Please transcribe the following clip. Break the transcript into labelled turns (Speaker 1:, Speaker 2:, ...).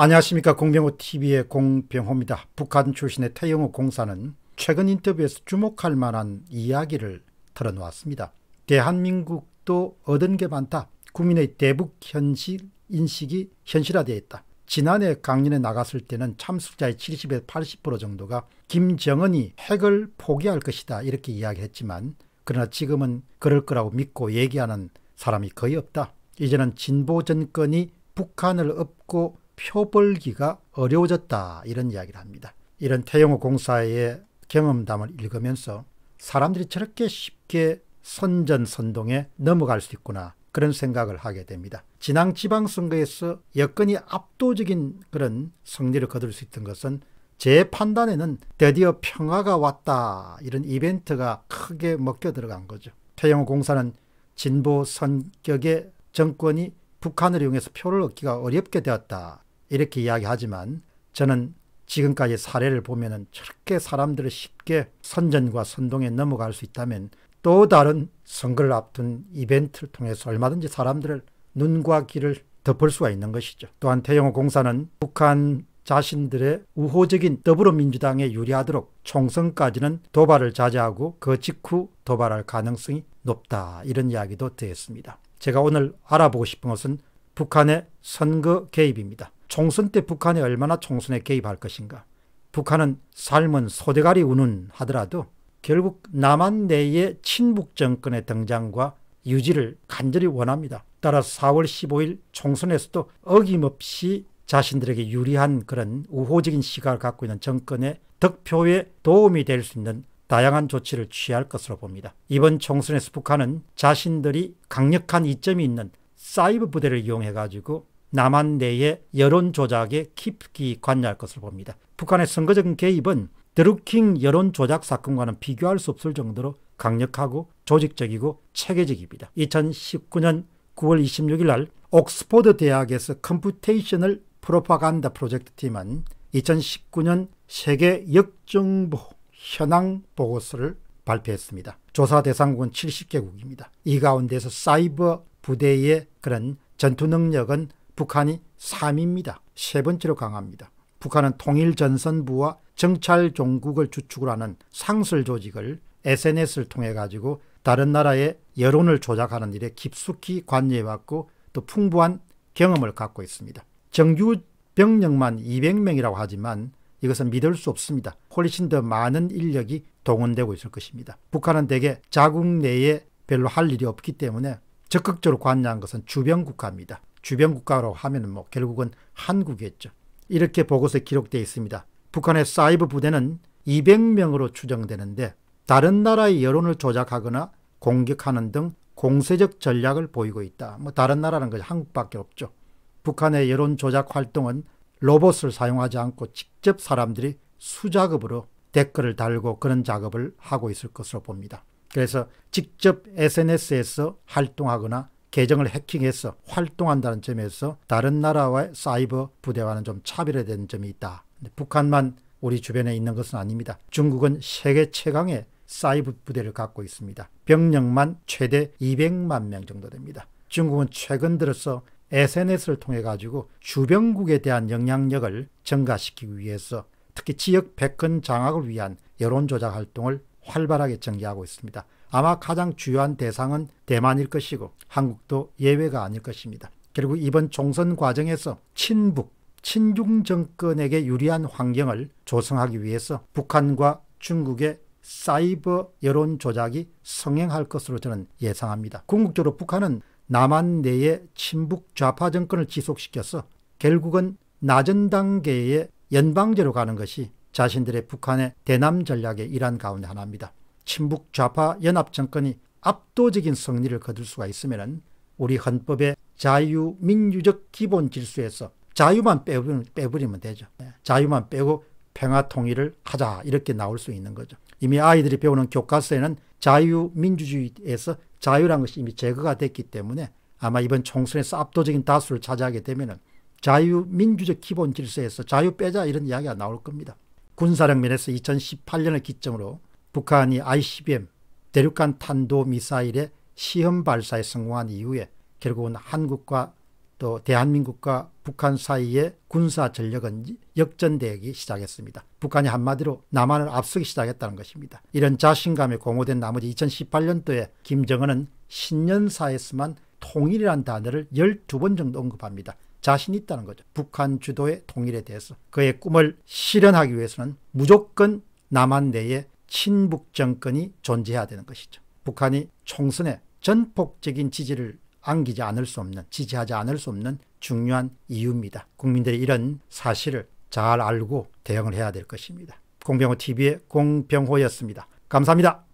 Speaker 1: 안녕하십니까 공병호TV의 공병호입니다. 북한 출신의 태영호 공사는 최근 인터뷰에서 주목할 만한 이야기를 털어놓았습니다. 대한민국도 얻은 게 많다. 국민의 대북 현실 인식이 현실화되어 있다. 지난해 강연에 나갔을 때는 참석자의 70에서 80% 정도가 김정은이 핵을 포기할 것이다 이렇게 이야기했지만 그러나 지금은 그럴 거라고 믿고 얘기하는 사람이 거의 없다. 이제는 진보 정권이 북한을 업고 표벌기가 어려워졌다 이런 이야기를 합니다. 이런 태영호 공사의 경험담을 읽으면서 사람들이 저렇게 쉽게 선전선동에 넘어갈 수 있구나 그런 생각을 하게 됩니다. 지난 지방선거에서 여건이 압도적인 그런 승리를 거둘 수 있던 것은 제 판단에는 드디어 평화가 왔다 이런 이벤트가 크게 먹혀 들어간 거죠. 태영호 공사는 진보 성격의 정권이 북한을 이용해서 표를 얻기가 어렵게 되었다. 이렇게 이야기하지만 저는 지금까지 사례를 보면 저렇게 사람들을 쉽게 선전과 선동에 넘어갈 수 있다면 또 다른 선거를 앞둔 이벤트를 통해서 얼마든지 사람들을 눈과 귀를 덮을 수가 있는 것이죠. 또한 태영호 공사는 북한 자신들의 우호적인 더불어민주당에 유리하도록 총선까지는 도발을 자제하고 그 직후 도발할 가능성이 높다 이런 이야기도 되렸습니다 제가 오늘 알아보고 싶은 것은 북한의 선거 개입입니다. 총선 때 북한이 얼마나 총선에 개입할 것인가. 북한은 삶은 소대가리 우는 하더라도 결국 남한 내의 친북 정권의 등장과 유지를 간절히 원합니다. 따라 서 4월 15일 총선에서도 어김없이 자신들에게 유리한 그런 우호적인 시각을 갖고 있는 정권의 득표에 도움이 될 수 있는 다양한 조치를 취할 것으로 봅니다. 이번 총선에서 북한은 자신들이 강력한 이점이 있는 사이버 부대를 이용해 가지고 남한 내의 여론 조작에 깊게 관여할 것을 봅니다. 북한의 선거적인 개입은 드루킹 여론 조작 사건과는 비교할 수 없을 정도로 강력하고 조직적이고 체계적입니다. 2019년 9월 26일 날 옥스포드 대학에서 컴퓨테이셔널 프로파간다 프로젝트 팀은 2019년 세계 역정보 현황 보고서를 발표했습니다. 조사 대상국은 70개국입니다. 이 가운데서 사이버 부대의 그런 전투 능력은 북한이 3입니다세 번째로 강합니다. 북한은 통일전선부와 정찰종국을 주축으로 하는 상설 조직을 SNS를 통해 가지고 다른 나라의 여론을 조작하는 일에 깊숙이 관여해왔고 또 풍부한 경험을 갖고 있습니다. 정규 병력만 200명이라고 하지만 이것은 믿을 수 없습니다. 훨씬 더 많은 인력이 동원되고 있을 것입니다. 북한은 대개 자국 내에 별로 할 일이 없기 때문에 적극적으로 관여한 것은 주변 국가입니다. 주변 국가로 하면 뭐 결국은 한국이었죠. 이렇게 보고서에 기록되어 있습니다. 북한의 사이버 부대는 200명으로 추정되는데 다른 나라의 여론을 조작하거나 공격하는 등 공세적 전략을 보이고 있다. 뭐 다른 나라는 것 한국밖에 없죠. 북한의 여론 조작 활동은 로봇을 사용하지 않고 직접 사람들이 수작업으로 댓글을 달고 그런 작업을 하고 있을 것으로 봅니다. 그래서 직접 SNS에서 활동하거나 계정을 해킹해서 활동한다는 점에서 다른 나라와의 사이버 부대와는 좀 차별화된 점이 있다. 북한만 우리 주변에 있는 것은 아닙니다. 중국은 세계 최강의 사이버 부대를 갖고 있습니다. 병력만 최대 200만 명 정도 됩니다. 중국은 최근 들어서 SNS를 통해 가지고 주변국에 대한 영향력을 증가시키기 위해서 특히 지역 백근 장악을 위한 여론 조작 활동을 활발하게 전개하고 있습니다. 아마 가장 주요한 대상은 대만일 것이고 한국도 예외가 아닐 것입니다. 그리고 이번 총선 과정에서 친북, 친중 정권에게 유리한 환경을 조성하기 위해서 북한과 중국의 사이버 여론 조작이 성행할 것으로 저는 예상합니다. 궁극적으로 북한은 남한 내의 친북 좌파 정권을 지속시켜서 결국은 낮은 단계의 연방제로 가는 것이 자신들의 북한의 대남 전략의 일환 가운데 하나입니다. 친북 좌파 연합 정권이 압도적인 승리를 거둘 수가 있으면 우리 헌법의 자유민주적 기본 질서에서 자유만 빼버리면 되죠. 네. 자유만 빼고 평화 통일을 하자 이렇게 나올 수 있는 거죠. 이미 아이들이 배우는 교과서에는 자유민주주의에서 자유라는 것이 이미 제거가 됐기 때문에 아마 이번 총선에서 압도적인 다수를 차지하게 되면 자유민주적 기본 질서에서 자유 빼자 이런 이야기가 나올 겁니다. 군사력 면에서 2018년을 기점으로 북한이 ICBM 대륙간 탄도 미사일의 시험 발사에 성공한 이후에 결국은 한국과 또 대한민국과 북한 사이의 군사 전력은 역전되기 시작했습니다. 북한이 한마디로 남한을 앞서기 시작했다는 것입니다. 이런 자신감에 공허된 나머지 2018년도에 김정은은 신년사에서만 통일이란 단어를 12번 정도 언급합니다. 자신 있다는 거죠. 북한 주도의 통일에 대해서 그의 꿈을 실현하기 위해서는 무조건 남한 내에 친북 정권이 존재해야 되는 것이죠. 북한이 총선에 전폭적인 지지를 안기지 않을 수 없는 지지하지 않을 수 없는 중요한 이유입니다. 국민들이 이런 사실을 잘 알고 대응을 해야 될 것입니다. 공병호 TV의 공병호였습니다. 감사합니다.